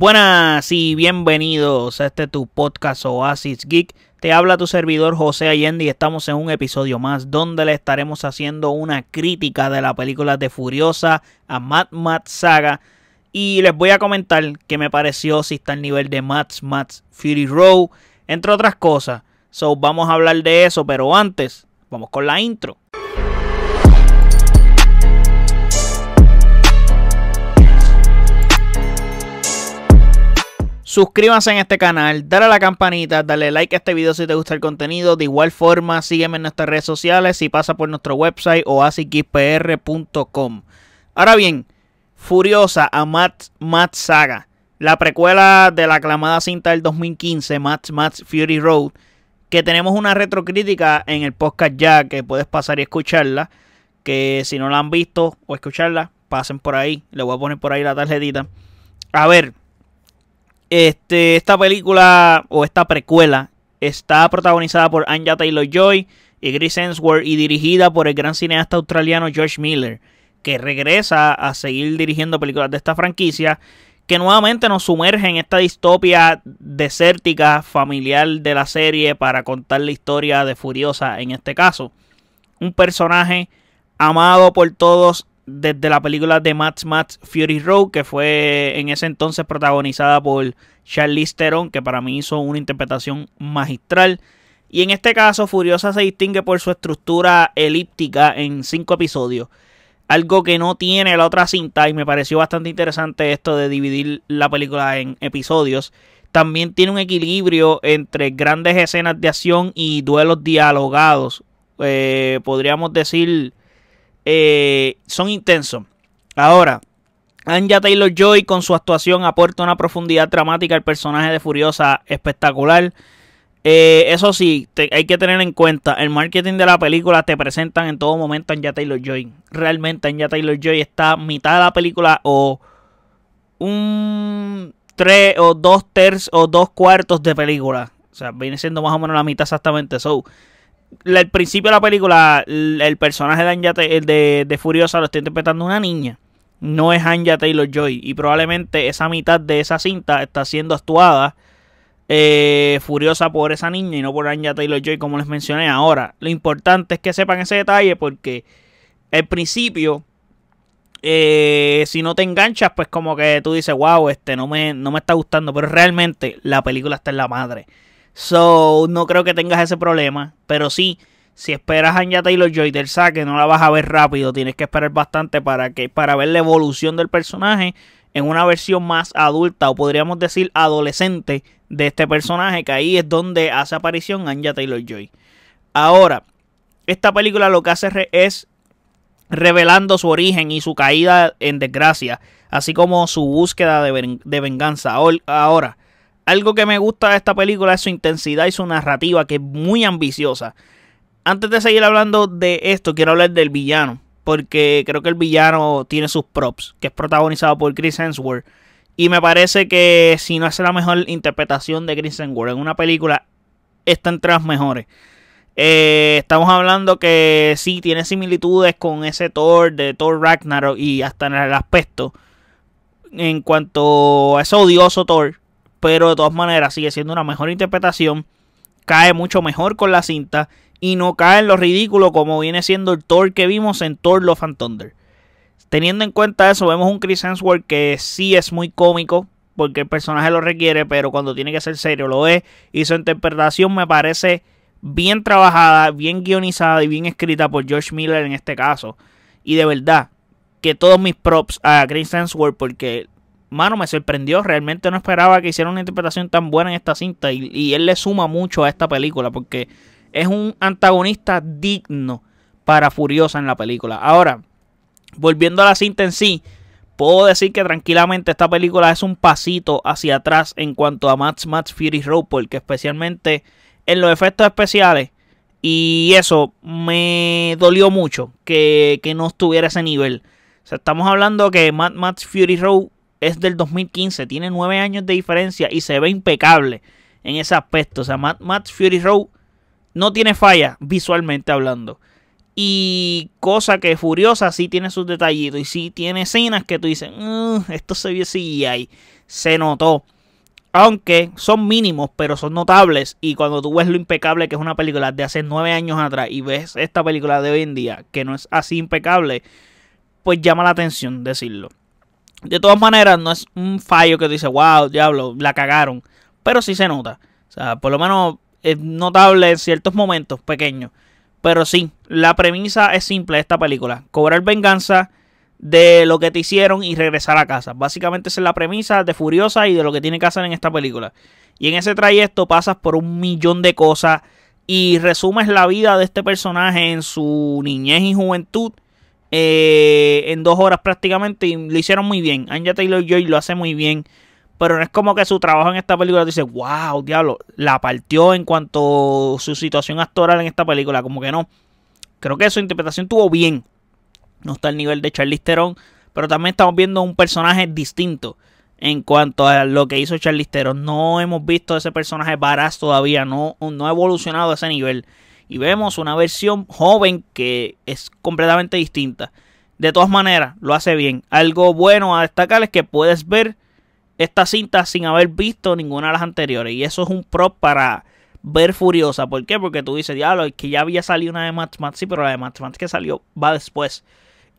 Buenas y bienvenidos a este tu podcast Oasis Geek. Te habla tu servidor José Allende y estamos en un episodio más donde le estaremos haciendo una crítica de la película de Furiosa a Mad Mad Saga. Y les voy a comentar qué me pareció, si está al nivel de Mad Max Fury Row, entre otras cosas. So, vamos a hablar de eso, pero antes, vamos con la intro. Suscríbase en este canal, dale a la campanita, dale like a este video si te gusta el contenido. De igual forma, sígueme en nuestras redes sociales y pasa por nuestro website o Ahora bien, Furiosa a Matt, Matt Saga. La precuela de la aclamada cinta del 2015, Matt Matt Fury Road, que tenemos una retrocrítica en el podcast ya, que puedes pasar y escucharla. Que si no la han visto o escucharla, pasen por ahí. Le voy a poner por ahí la tarjetita. A ver, este, esta película o esta precuela está protagonizada por Anja Taylor-Joy y Chris Hemsworth y dirigida por el gran cineasta australiano George Miller, que regresa a seguir dirigiendo películas de esta franquicia que nuevamente nos sumerge en esta distopia desértica familiar de la serie para contar la historia de Furiosa en este caso. Un personaje amado por todos desde la película de Match Max Fury Road, que fue en ese entonces protagonizada por Charlize Theron, que para mí hizo una interpretación magistral. Y en este caso, Furiosa se distingue por su estructura elíptica en cinco episodios. Algo que no tiene la otra cinta y me pareció bastante interesante esto de dividir la película en episodios. También tiene un equilibrio entre grandes escenas de acción y duelos dialogados. Eh, podríamos decir eh, son intensos. Ahora, Anja Taylor Joy con su actuación aporta una profundidad dramática al personaje de Furiosa espectacular. Eh, eso sí, hay que tener en cuenta, el marketing de la película te presentan en todo momento a Anja Taylor Joy. Realmente Anja Taylor Joy está mitad de la película o un 3 o dos tercios o dos cuartos de película. O sea, viene siendo más o menos la mitad exactamente. So, al principio de la película, el, personaje de, Anja, de, Furiosa lo está interpretando una niña. No es Anja Taylor Joy. Y probablemente esa mitad de esa cinta está siendo actuada eh, Furiosa por esa niña y no por Anja Taylor Joy, como les mencioné ahora. Lo importante es que sepan ese detalle porque al principio. Eh, si no te enganchas, pues como que tú dices, wow, este no me, no me está gustando. Pero realmente la película está en la madre. So, no creo que tengas ese problema. Pero sí, si esperas a Anya Taylor Joy del saque, no la vas a ver rápido. Tienes que esperar bastante para, que, para ver la evolución del personaje en una versión más adulta o podríamos decir adolescente de este personaje, que ahí es donde hace aparición Anya Taylor Joy. Ahora, esta película lo que hace es revelando su origen y su caída en desgracia, así como su búsqueda de venganza. Ahora, algo que me gusta de esta película es su intensidad y su narrativa, que es muy ambiciosa. Antes de seguir hablando de esto, quiero hablar del villano, porque creo que el villano tiene sus props, que es protagonizado por Chris Hemsworth. Y me parece que si no es la mejor interpretación de Chris Hemsworth en una película, está entre las mejores. Eh, estamos hablando que sí, tiene similitudes con ese Thor de Thor Ragnarok y hasta en el aspecto. En cuanto a ese odioso Thor, pero de todas maneras sigue siendo una mejor interpretación, cae mucho mejor con la cinta y no cae en lo ridículo como viene siendo el Thor que vimos en Thor Love and Thunder. Teniendo en cuenta eso, vemos un Chris Hemsworth que sí es muy cómico, porque el personaje lo requiere, pero cuando tiene que ser serio lo es. Y su interpretación me parece bien trabajada, bien guionizada y bien escrita por George Miller en este caso. Y de verdad, que todos mis props a Chris Hemsworth, porque mano, me sorprendió. Realmente no esperaba que hiciera una interpretación tan buena en esta cinta. Y, él le suma mucho a esta película porque es un antagonista digno para Furiosa en la película. Ahora, volviendo a la cinta en sí, puedo decir que tranquilamente esta película es un pasito hacia atrás en cuanto a Max Max Fury Road, porque especialmente en los efectos especiales. Y eso me dolió mucho que, no estuviera ese nivel. O sea, estamos hablando que Mad Max Fury Road es del 2015, tiene nueve años de diferencia y se ve impecable en ese aspecto. O sea, Matt Fury Road no tiene falla visualmente hablando. Y cosa que Furiosa sí tiene sus detallitos y sí tiene escenas que tú dices, mm, esto se vio ahí se notó. Aunque son mínimos, pero son notables. Y cuando tú ves lo impecable que es una película de hace nueve años atrás y ves esta película de hoy en día, que no es así impecable, pues llama la atención decirlo. De todas maneras, no es un fallo que te dice, wow, diablo, la cagaron. Pero sí se nota. O sea, por lo menos es notable en ciertos momentos pequeños. Pero sí, la premisa es simple esta película. Cobrar venganza de lo que te hicieron y regresar a casa. Básicamente esa es la premisa de Furiosa y de lo que tiene que hacer en esta película. Y en ese trayecto pasas por un millón de cosas y resumes la vida de este personaje en su niñez y juventud eh, en dos horas prácticamente y lo hicieron muy bien. Anja Taylor Joy lo hace muy bien. Pero no es como que su trabajo en esta película dice, wow, diablo, la partió en cuanto a su situación actoral en esta película. Como que no. Creo que su interpretación tuvo bien. No está al nivel de Charlize Theron. Pero también estamos viendo un personaje distinto en cuanto a lo que hizo Charlize Theron. No hemos visto ese personaje varaz todavía. No, no ha evolucionado a ese nivel y vemos una versión joven que es completamente distinta. De todas maneras, lo hace bien. Algo bueno a destacar es que puedes ver esta cinta sin haber visto ninguna de las anteriores. Y eso es un prop para ver Furiosa. ¿Por qué? Porque tú dices, diablo, es que ya había salido una de Match sí, pero la de Match que salió va después.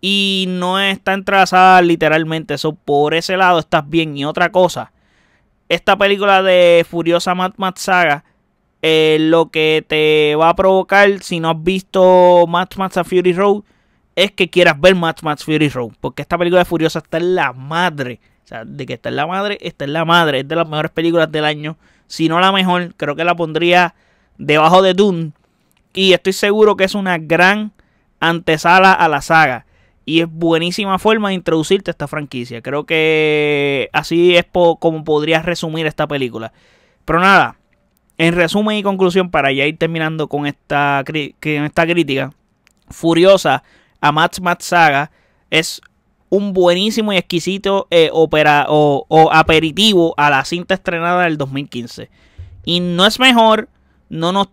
Y no está entrelazada literalmente. Eso por ese lado estás bien. Y otra cosa, esta película de Furiosa Mad Saga eh, lo que te va a provocar, si no has visto Mad Max a Fury Road, es que quieras ver Mad Max Fury Road. Porque esta película de Furiosa está en la madre. O sea, de que está en la madre, está en la madre. Es de las mejores películas del año. Si no la mejor, creo que la pondría debajo de Dune. Y estoy seguro que es una gran antesala a la saga. Y es buenísima forma de introducirte a esta franquicia. Creo que así es como podrías resumir esta película. Pero nada, en resumen y conclusión, para ya ir terminando con esta, crítica, Furiosa a Max Match Saga es un buenísimo y exquisito eh, o, aperitivo a la cinta estrenada del 2015. Y no es mejor, no nos,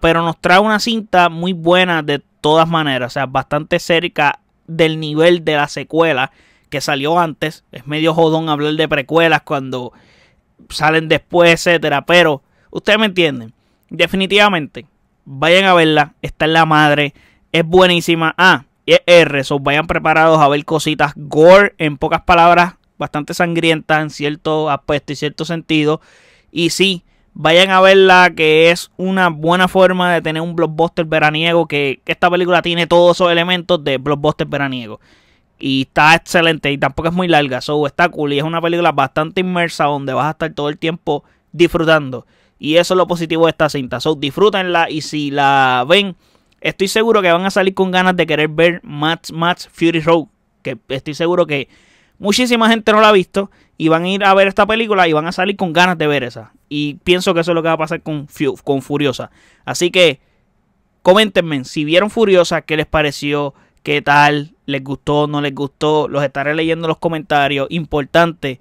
pero nos trae una cinta muy buena de todas maneras, o sea, bastante cerca del nivel de la secuela que salió antes. Es medio jodón hablar de precuelas cuando salen después, etcétera, pero Ustedes me entienden. Definitivamente, vayan a verla. Está en la madre. Es buenísima. Ah, y es R. So vayan preparados a ver cositas. Gore, en pocas palabras, bastante sangrienta en cierto aspecto y cierto sentido. Y sí, vayan a verla, que es una buena forma de tener un blockbuster veraniego. Que, que esta película tiene todos esos elementos de blockbuster veraniego y está excelente y tampoco es muy larga, so está cool y es una película bastante inmersa donde vas a estar todo el tiempo disfrutando. Y eso es lo positivo de esta cinta. So, disfrútenla y si la ven, estoy seguro que van a salir con ganas de querer ver Match Match Fury Road. Que estoy seguro que muchísima gente no la ha visto y van a ir a ver esta película y van a salir con ganas de ver esa. Y pienso que eso es lo que va a pasar con, con Furiosa. Así que coméntenme si vieron Furiosa, qué les pareció, qué tal, les gustó, no les gustó. Los estaré leyendo los comentarios. Importante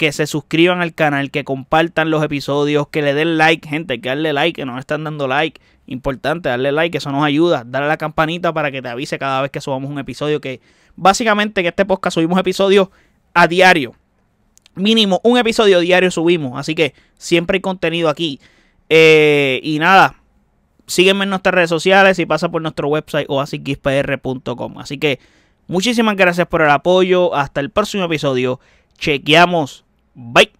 que se suscriban al canal, que compartan los episodios, que le den like, gente, que darle like, que nos están dando like. Importante, darle like, eso nos ayuda. Dale a la campanita para que te avise cada vez que subamos un episodio. Que básicamente que este podcast subimos episodios a diario. Mínimo un episodio diario subimos. Así que siempre hay contenido aquí. Eh, y nada, sígueme en nuestras redes sociales y pasa por nuestro website o Así que muchísimas gracias por el apoyo. Hasta el próximo episodio. Chequeamos. Bye.